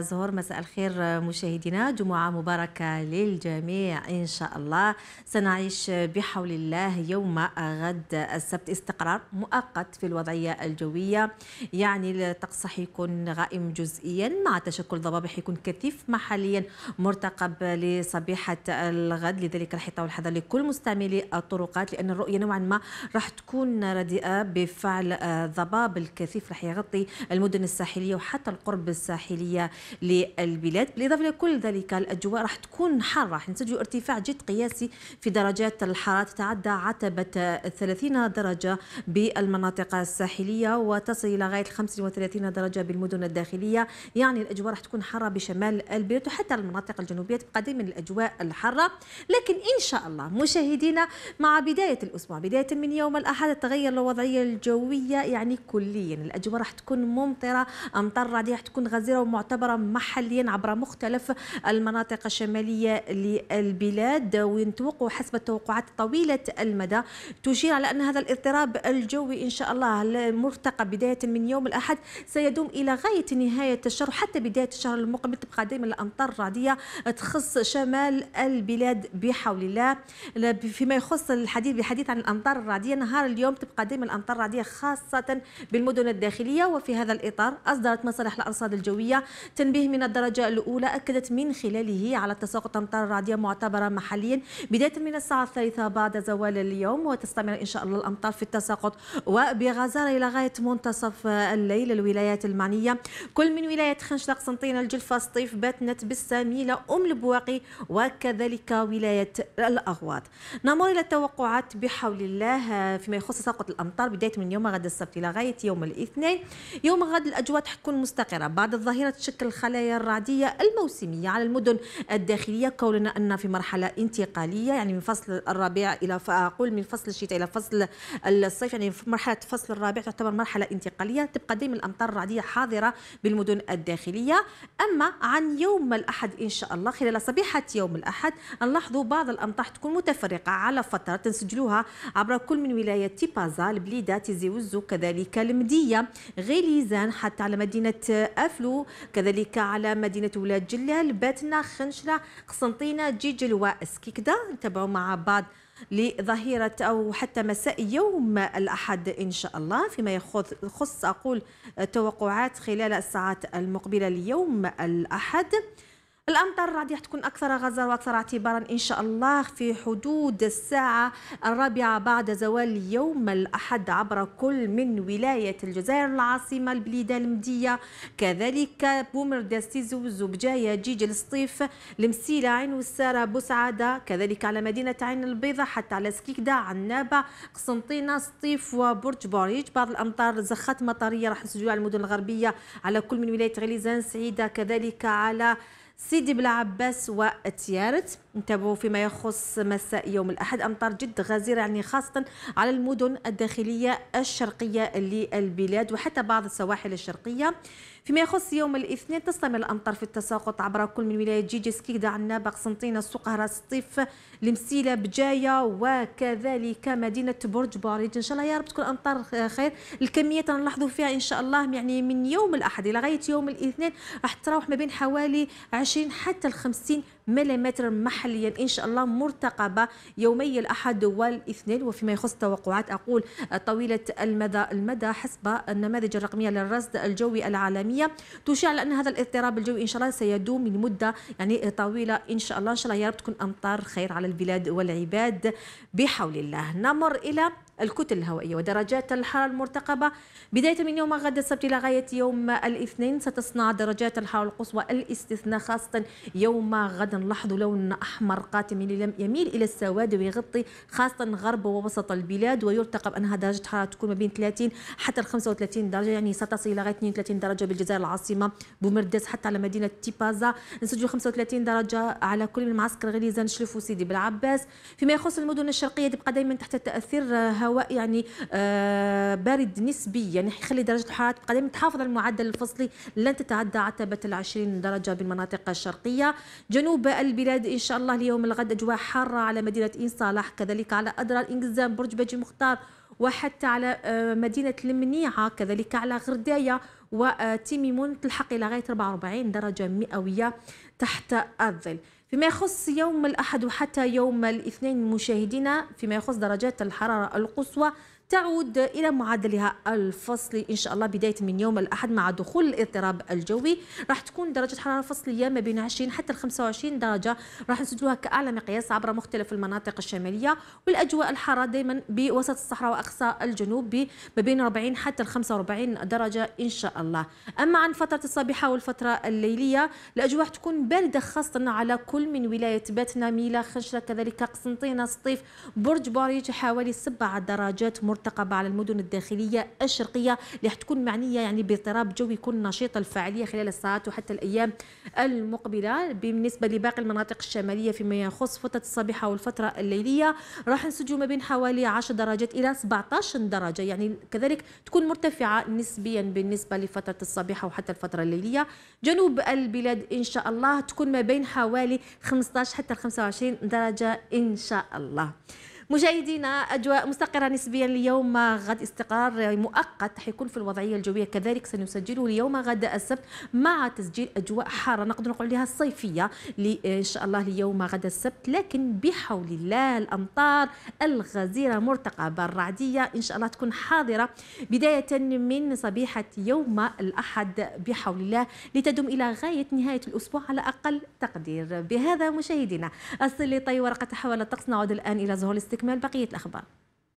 الزهور مساء الخير مشاهدينا جمعة مباركة للجميع إن شاء الله سنعيش بحول الله يوم غد السبت استقرار مؤقت في الوضعية الجوية يعني الطقس حيكون غائم جزئيا مع تشكل ضباب حيكون كثيف محليا مرتقب لصبيحة الغد لذلك يطول الحذر لكل مستعملي الطرقات لأن الرؤية نوعا ما راح تكون رديئة بفعل الضباب الكثيف راح يغطي المدن الساحلية وحتى القرب الساحلية للبلاد بالإضافة لكل ذلك الأجواء راح تكون حارة راح نسجل ارتفاع جد قياسي في درجات الحرارة تتعدى عتبة 30 درجة بالمناطق الساحلية وتصل إلى غاية 35 درجة بالمدن الداخلية يعني الأجواء راح تكون حارة بشمال البلاد وحتى المناطق الجنوبية تبقى دائما الأجواء الحارة لكن إن شاء الله مشاهدينا مع بداية الأسبوع بداية من يوم الأحد تتغير الوضعية الجوية يعني كليا الأجواء راح تكون ممطرة أمطار رعدية راح تكون غزيرة ومعتبرة محليا عبر مختلف المناطق الشمالية للبلاد ونتوقع حسب التوقعات طويلة المدى تشير على أن هذا الاضطراب الجوي إن شاء الله المرتقى بداية من يوم الأحد سيدوم إلى غاية نهاية الشهر حتى بداية الشهر المقبل تبقى دائما الأمطار الرعدية تخص شمال البلاد بحول الله فيما يخص الحديث بحديث عن الأمطار الرعدية نهار اليوم تبقى دائما الأمطار الرعدية خاصة بالمدن الداخلية وفي هذا الإطار أصدرت مصالح الأرصاد الجوية تنبيه من الدرجة الأولى أكدت من خلاله على تساقط أمطار رعدية معتبرة محليا بداية من الساعة الثالثة بعد زوال اليوم وتستمر إن شاء الله الأمطار في التساقط وبغزارة إلى غاية منتصف الليل الولايات المعنية كل من ولاية خنشلق سنطين الجلفة سطيف باتنت بالسميلة أم البواقي وكذلك ولاية الأغواط نمر إلى التوقعات بحول الله فيما يخص تساقط الأمطار بداية من يوم غد السبت إلى غاية يوم الاثنين يوم غد الأجواء تكون مستقرة بعد الظهيرة تشكل الخلايا الرعدية الموسمية على المدن الداخلية كوننا أن في مرحلة انتقالية يعني من فصل الربيع إلى أقول من فصل الشتاء إلى فصل الصيف يعني في مرحلة فصل الربيع تعتبر مرحلة انتقالية تبقى دائما الأمطار الرعدية حاضرة بالمدن الداخلية أما عن يوم الأحد إن شاء الله خلال صبيحة يوم الأحد نلاحظوا بعض الأمطار تكون متفرقة على فترة تنسجلوها عبر كل من ولاية تيبازا البليدة تيزي وزو كذلك المدية غليزان حتى على مدينة أفلو كذلك كذلك على مدينة ولاد جلال باتنا خنشرة قسنطينة جيجل واسكيكدا نتابعوا مع بعض لظهيرة أو حتى مساء يوم الأحد إن شاء الله فيما يخص أقول توقعات خلال الساعات المقبلة ليوم الأحد الامطار راح تكون اكثر غزر واكثر اعتبارا ان شاء الله في حدود الساعه الرابعه بعد زوال يوم الاحد عبر كل من ولايه الجزائر العاصمه البليده المديه كذلك بومردا السيزو وبجايه جيج السطيف المسيله عين والساره بوسعاده كذلك على مدينه عين البيضاء حتى على سكيكدا عنابه قسنطينه سطيف وبرج بوريج بعض الامطار زخات مطريه راح نسجلوها على المدن الغربيه على كل من ولايه غليزان سعيده كذلك على سيدي بلعباس وتيارت انتبهوا فيما يخص مساء يوم الأحد أمطار جد غزيرة يعني خاصة على المدن الداخلية الشرقية للبلاد وحتى بعض السواحل الشرقية فيما يخص يوم الاثنين تستمر الأمطار في التساقط عبر كل من ولايه جيجي سكيدا عنابة قسنطينة السقه راس الطيف لمسيلة بجاية وكذلك مدينة برج باريج إن شاء الله يا رب تكون أمطار خير الكمية نلاحظوا فيها إن شاء الله يعني من يوم الأحد إلى غاية يوم الاثنين راح تراوح ما بين حوالي 20 حتى ل 50 ملم محليا إن شاء الله مرتقبة يومي الأحد والاثنين وفيما يخص التوقعات أقول طويلة المدى المدى حسب النماذج الرقمية للرصد الجوي العالمية تشير على أن هذا الاضطراب الجوي إن شاء الله سيدوم لمدة يعني طويلة إن شاء الله إن شاء الله يا رب تكون أمطار خير على البلاد والعباد بحول الله نمر إلى الكتل الهوائية ودرجات الحرارة المرتقبة بداية من يوم غد السبت إلى غاية يوم الاثنين ستصنع درجات الحرارة القصوى الاستثناء خاصة يوم غد نلاحظ لون أحمر قاتم يميل إلى السواد ويغطي خاصة غرب ووسط البلاد ويرتقب أنها درجة حرارة تكون ما بين 30 حتى 35 درجة يعني ستصل إلى غاية 32 درجة بالجزائر العاصمة بومرداس حتى على مدينة تيبازا نسجل 35 درجة على كل من معسكر غليزة شلفو سيدي بالعباس فيما يخص المدن الشرقية تبقى دائما تحت تأثير هواء هواء يعني آه، بارد نسبي يعني يخلي درجه الحراره تبقى دائما تحافظ على المعدل الفصلي لن تتعدى عتبه ال 20 درجه بالمناطق الشرقيه جنوب البلاد ان شاء الله اليوم الغد اجواء حاره على مدينه إن صالح كذلك على ادرى انقزام برج بجي مختار وحتى على آه، مدينة المنيعة كذلك على غرداية وتيميمون آه، تلحق إلى غاية 44 درجة مئوية تحت الظل فيما يخص يوم الأحد وحتى يوم الاثنين مشاهدينا فيما يخص درجات الحرارة القصوى تعود إلى معدلها الفصلي إن شاء الله بداية من يوم الأحد مع دخول الاضطراب الجوي راح تكون درجة حرارة فصلية ما بين 20 حتى 25 درجة راح نسجلوها كأعلى مقياس عبر مختلف المناطق الشمالية والأجواء الحارة دائما بوسط الصحراء وأقصى الجنوب ما بين 40 حتى 45 درجة إن شاء الله أما عن فترة الصبيحة والفترة الليلية الأجواء تكون باردة خاصة على كل من ولاية باتنا ميلا خنشرة كذلك قسنطينة سطيف برج بوريج حوالي 7 درجات مرتفعة المرتقبه على المدن الداخليه الشرقيه اللي حتكون معنيه يعني باضطراب جوي يكون نشيط الفاعليه خلال الساعات وحتى الايام المقبله بالنسبه لباقي المناطق الشماليه فيما يخص فتره الصبيحه والفتره الليليه راح نسجل ما بين حوالي 10 درجات الى 17 درجه يعني كذلك تكون مرتفعه نسبيا بالنسبه لفتره الصبيحه وحتى الفتره الليليه جنوب البلاد ان شاء الله تكون ما بين حوالي 15 حتى 25 درجه ان شاء الله مشاهدينا أجواء مستقرة نسبيا اليوم غد استقرار مؤقت حيكون في الوضعية الجوية كذلك سنسجله اليوم غد السبت مع تسجيل أجواء حارة نقدر نقول لها الصيفية إن شاء الله اليوم غد السبت لكن بحول الله الأمطار الغزيرة مرتقبة الرعدية إن شاء الله تكون حاضرة بداية من صبيحة يوم الأحد بحول الله لتدوم إلى غاية نهاية الأسبوع على أقل تقدير بهذا مشاهدينا الصلي طي ورقة حول الطقس نعود الآن إلى زهور استكمال بقية الأخبار